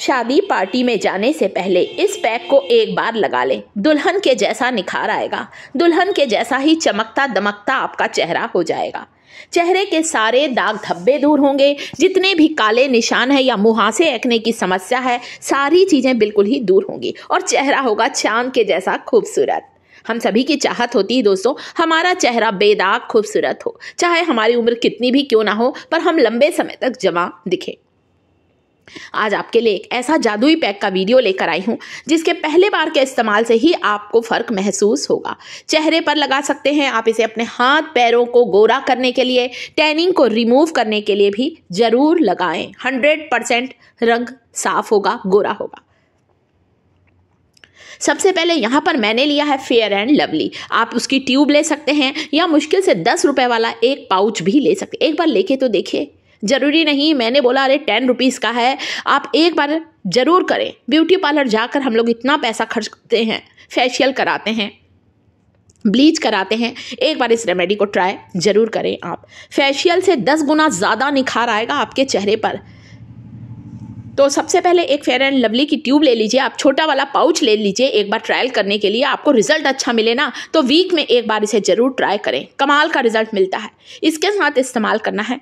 शादी पार्टी में जाने से पहले इस पैक को एक बार लगा लें दुल्हन के जैसा निखार आएगा दुल्हन के जैसा ही चमकता दमकता आपका चेहरा हो जाएगा चेहरे के सारे दाग धब्बे दूर होंगे जितने भी काले निशान है या मुहासे एकने की समस्या है सारी चीज़ें बिल्कुल ही दूर होंगी और चेहरा होगा चांद के जैसा खूबसूरत हम सभी की चाहत होती है दोस्तों हमारा चेहरा बेदाग खूबसूरत हो चाहे हमारी उम्र कितनी भी क्यों ना हो पर हम लंबे समय तक जमा दिखें आज आपके लिए एक ऐसा जादुई पैक का वीडियो लेकर आई हूं जिसके पहले बार के इस्तेमाल से ही आपको फ़र्क महसूस होगा चेहरे पर लगा सकते हैं आप इसे अपने हाथ पैरों को गोरा करने के लिए टैनिंग को रिमूव करने के लिए भी ज़रूर लगाएं 100% रंग साफ होगा गोरा होगा सबसे पहले यहाँ पर मैंने लिया है फेयर एंड लवली आप उसकी ट्यूब ले सकते हैं या मुश्किल से दस रुपये वाला एक पाउच भी ले सकते एक बार लेके तो देखिए ज़रूरी नहीं मैंने बोला अरे टेन रुपीज़ का है आप एक बार ज़रूर करें ब्यूटी पार्लर जाकर हम लोग इतना पैसा खर्चते हैं फेशियल कराते हैं ब्लीच कराते हैं एक बार इस रेमेडी को ट्राई ज़रूर करें आप फेशियल से दस गुना ज़्यादा निखार आएगा आपके चेहरे पर तो सबसे पहले एक फेयर एंड लवली की ट्यूब ले लीजिए आप छोटा वाला पाउच ले लीजिए एक बार ट्रायल करने के लिए आपको रिजल्ट अच्छा मिले ना तो वीक में एक बार इसे ज़रूर ट्राई करें कमाल का रिजल्ट मिलता है इसके साथ इस्तेमाल करना है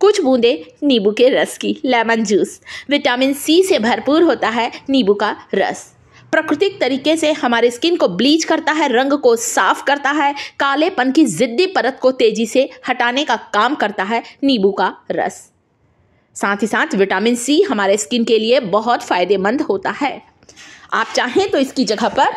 कुछ बूंदे नींबू के रस की लेमन जूस विटामिन सी से भरपूर होता है नींबू का रस प्राकृतिक तरीके से हमारे स्किन को ब्लीच करता है रंग को साफ करता है कालेपन की जिद्दी परत को तेजी से हटाने का काम करता है नींबू का रस साथ ही साथ विटामिन सी हमारे स्किन के लिए बहुत फायदेमंद होता है आप चाहें तो इसकी जगह पर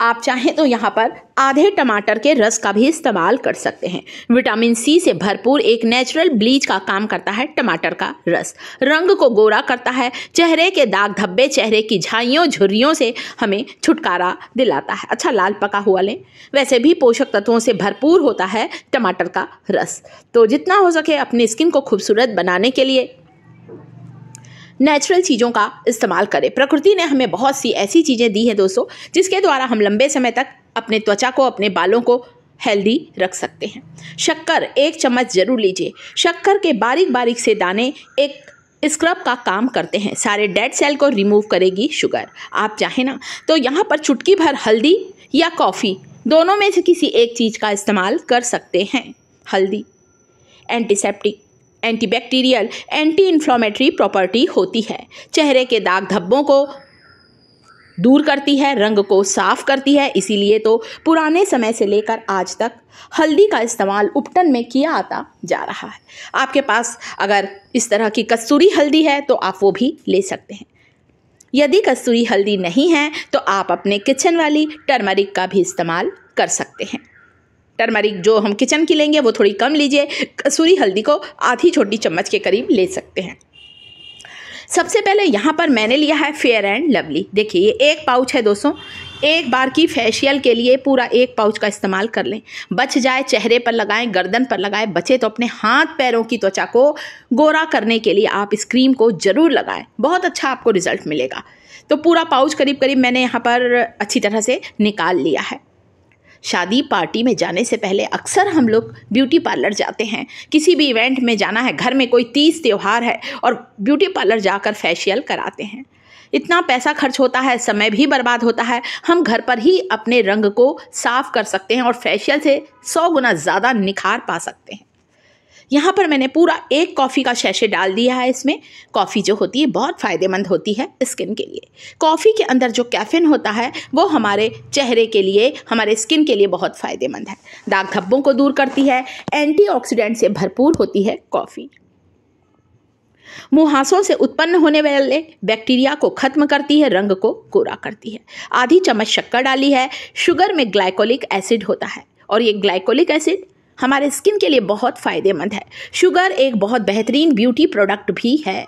आप चाहें तो यहाँ पर आधे टमाटर के रस का भी इस्तेमाल कर सकते हैं विटामिन सी से भरपूर एक नेचुरल ब्लीच का काम करता है टमाटर का रस रंग को गोरा करता है चेहरे के दाग धब्बे चेहरे की झाइयों झुर्रियों से हमें छुटकारा दिलाता है अच्छा लाल पका हुआ लें वैसे भी पोषक तत्वों से भरपूर होता है टमाटर का रस तो जितना हो सके अपनी स्किन को खूबसूरत बनाने के लिए नेचुरल चीज़ों का इस्तेमाल करें प्रकृति ने हमें बहुत सी ऐसी चीज़ें दी हैं दोस्तों जिसके द्वारा हम लंबे समय तक अपने त्वचा को अपने बालों को हेल्दी रख सकते हैं शक्कर एक चम्मच जरूर लीजिए शक्कर के बारीक बारीक से दाने एक स्क्रब का काम करते हैं सारे डेड सेल को रिमूव करेगी शुगर आप चाहें ना तो यहाँ पर चुटकी भर हल्दी या कॉफ़ी दोनों में से किसी एक चीज़ का इस्तेमाल कर सकते हैं हल्दी antiseptic antibacterial anti inflammatory property होती है चेहरे के दाग धब्बों को दूर करती है रंग को साफ करती है इसीलिए तो पुराने समय से लेकर आज तक हल्दी का इस्तेमाल उपटन में किया आता जा रहा है आपके पास अगर इस तरह की कस्तूरी हल्दी है तो आप वो भी ले सकते हैं यदि कस्तूरी हल्दी नहीं है तो आप अपने किचन वाली टर्मरिक का भी इस्तेमाल कर सकते हैं टर्मरिक जो हम किचन की लेंगे वो थोड़ी कम लीजिए कसूरी हल्दी को आधी छोटी चम्मच के करीब ले सकते हैं सबसे पहले यहाँ पर मैंने लिया है फेयर एंड लवली देखिए ये एक पाउच है दोस्तों एक बार की फेशियल के लिए पूरा एक पाउच का इस्तेमाल कर लें बच जाए चेहरे पर लगाएं गर्दन पर लगाएं बचे तो अपने हाथ पैरों की त्वचा को गोरा करने के लिए आप इस क्रीम को ज़रूर लगाएं बहुत अच्छा आपको रिजल्ट मिलेगा तो पूरा पाउच करीब करीब मैंने यहाँ पर अच्छी तरह से निकाल लिया है शादी पार्टी में जाने से पहले अक्सर हम लोग ब्यूटी पार्लर जाते हैं किसी भी इवेंट में जाना है घर में कोई तीज त्यौहार है और ब्यूटी पार्लर जाकर फेशियल कराते हैं इतना पैसा खर्च होता है समय भी बर्बाद होता है हम घर पर ही अपने रंग को साफ कर सकते हैं और फेशियल से सौ गुना ज़्यादा निखार पा सकते हैं यहाँ पर मैंने पूरा एक कॉफ़ी का शैशे डाल दिया है इसमें कॉफ़ी जो होती है बहुत फ़ायदेमंद होती है स्किन के लिए कॉफ़ी के अंदर जो कैफिन होता है वो हमारे चेहरे के लिए हमारे स्किन के लिए बहुत फ़ायदेमंद है दाग धब्बों को दूर करती है एंटी से भरपूर होती है कॉफ़ी मुहासों से उत्पन्न होने वाले बैक्टीरिया को खत्म करती है रंग को गोरा करती है आधी चम्मच शक्कर डाली है शुगर में ग्लाइकोलिक एसिड होता है और ये ग्लाइकोलिक एसिड हमारे स्किन के लिए बहुत फ़ायदेमंद है शुगर एक बहुत बेहतरीन ब्यूटी प्रोडक्ट भी है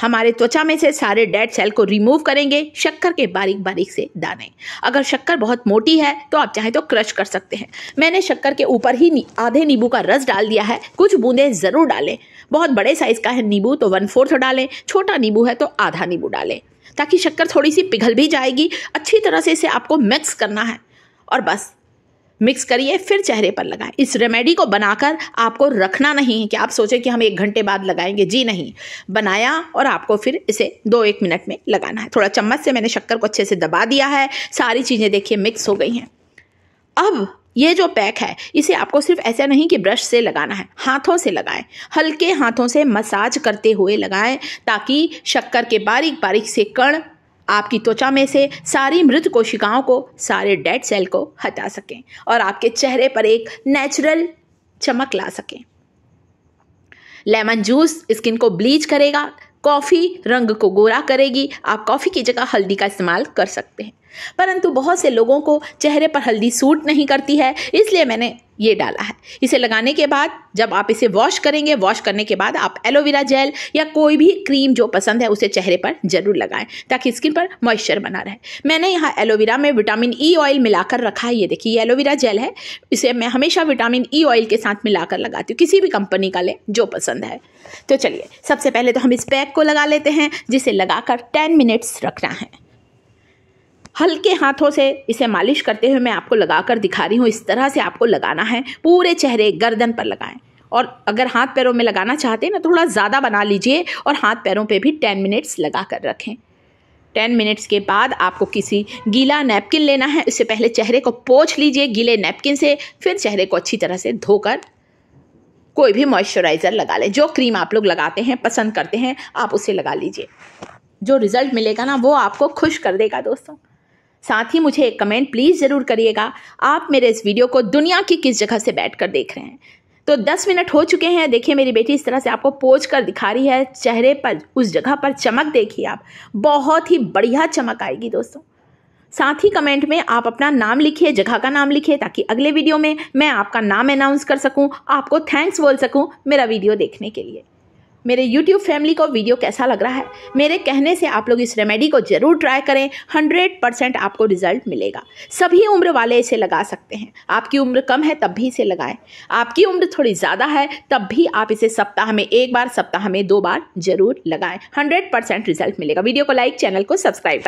हमारे त्वचा में से सारे डेड सेल को रिमूव करेंगे शक्कर के बारीक बारीक से दाने अगर शक्कर बहुत मोटी है तो आप चाहे तो क्रश कर सकते हैं मैंने शक्कर के ऊपर ही नी, आधे नींबू का रस डाल दिया है कुछ बूंदें ज़रूर डालें बहुत बड़े साइज़ का है नींबू तो वन फोर्थ डालें छोटा नींबू है तो आधा नींबू डालें ताकि शक्कर थोड़ी सी पिघल भी जाएगी अच्छी तरह से इसे आपको मिक्स करना है और बस मिक्स करिए फिर चेहरे पर लगाएं इस रेमेडी को बनाकर आपको रखना नहीं है कि आप सोचें कि हम एक घंटे बाद लगाएंगे जी नहीं बनाया और आपको फिर इसे दो एक मिनट में लगाना है थोड़ा चम्मच से मैंने शक्कर को अच्छे से दबा दिया है सारी चीज़ें देखिए मिक्स हो गई हैं अब ये जो पैक है इसे आपको सिर्फ ऐसा नहीं कि ब्रश से लगाना है हाथों से लगाएं हल्के हाथों से मसाज करते हुए लगाएं ताकि शक्कर के बारीक बारीक से कण आपकी त्वचा में से सारी मृत कोशिकाओं को सारे डेड सेल को हटा सकें और आपके चेहरे पर एक नेचुरल चमक ला सकें लेमन जूस स्किन को ब्लीच करेगा कॉफ़ी रंग को गोरा करेगी आप कॉफ़ी की जगह हल्दी का इस्तेमाल कर सकते हैं परंतु बहुत से लोगों को चेहरे पर हल्दी सूट नहीं करती है इसलिए मैंने ये डाला है इसे लगाने के बाद जब आप इसे वॉश करेंगे वॉश करने के बाद आप एलोवेरा जेल या कोई भी क्रीम जो पसंद है उसे चेहरे पर जरूर लगाएं ताकि स्किन पर मॉइस्चर बना रहे मैंने यहाँ एलोवेरा में विटामिन ई ऑयल मिलाकर रखा है ये देखिए ये एलोवेरा जेल है इसे मैं हमेशा विटामिन ई ऑयल के साथ मिलाकर लगाती हूँ किसी भी कंपनी का लें जो पसंद है तो चलिए सबसे पहले तो हम इस पैक को लगा लेते हैं जिसे लगाकर टेन मिनट्स रखना है हल्के हाथों से इसे मालिश करते हुए मैं आपको लगा कर दिखा रही हूँ इस तरह से आपको लगाना है पूरे चेहरे गर्दन पर लगाएं और अगर हाथ पैरों में लगाना चाहते हैं ना थोड़ा ज़्यादा बना लीजिए और हाथ पैरों पे भी टेन मिनट्स लगा कर रखें टेन मिनट्स के बाद आपको किसी गीला नैपकिन लेना है इससे पहले चेहरे को पोछ लीजिए गीले नैपकिन से फिर चेहरे को अच्छी तरह से धोकर कोई भी मॉइस्चराइज़र लगा लें जो क्रीम आप लोग लगाते हैं पसंद करते हैं आप उसे लगा लीजिए जो रिज़ल्ट मिलेगा ना वो आपको खुश कर देगा दोस्तों साथ ही मुझे एक कमेंट प्लीज़ ज़रूर करिएगा आप मेरे इस वीडियो को दुनिया की किस जगह से बैठ कर देख रहे हैं तो 10 मिनट हो चुके हैं देखिए मेरी बेटी इस तरह से आपको पोज कर दिखा रही है चेहरे पर उस जगह पर चमक देखिए आप बहुत ही बढ़िया चमक आएगी दोस्तों साथ ही कमेंट में आप अपना नाम लिखिए जगह का नाम लिखिए ताकि अगले वीडियो में मैं आपका नाम अनाउंस कर सकूं, आपको थैंक्स बोल सकूं मेरा वीडियो देखने के लिए मेरे यूट्यूब फैमिली को वीडियो कैसा लग रहा है मेरे कहने से आप लोग इस रेमेडी को ज़रूर ट्राई करें 100 परसेंट आपको रिजल्ट मिलेगा सभी उम्र वाले इसे लगा सकते हैं आपकी उम्र कम है तब भी इसे लगाएं आपकी उम्र थोड़ी ज़्यादा है तब भी आप इसे सप्ताह में एक बार सप्ताह में दो बार जरूर लगाएं हंड्रेड रिजल्ट मिलेगा वीडियो को लाइक चैनल को सब्सक्राइब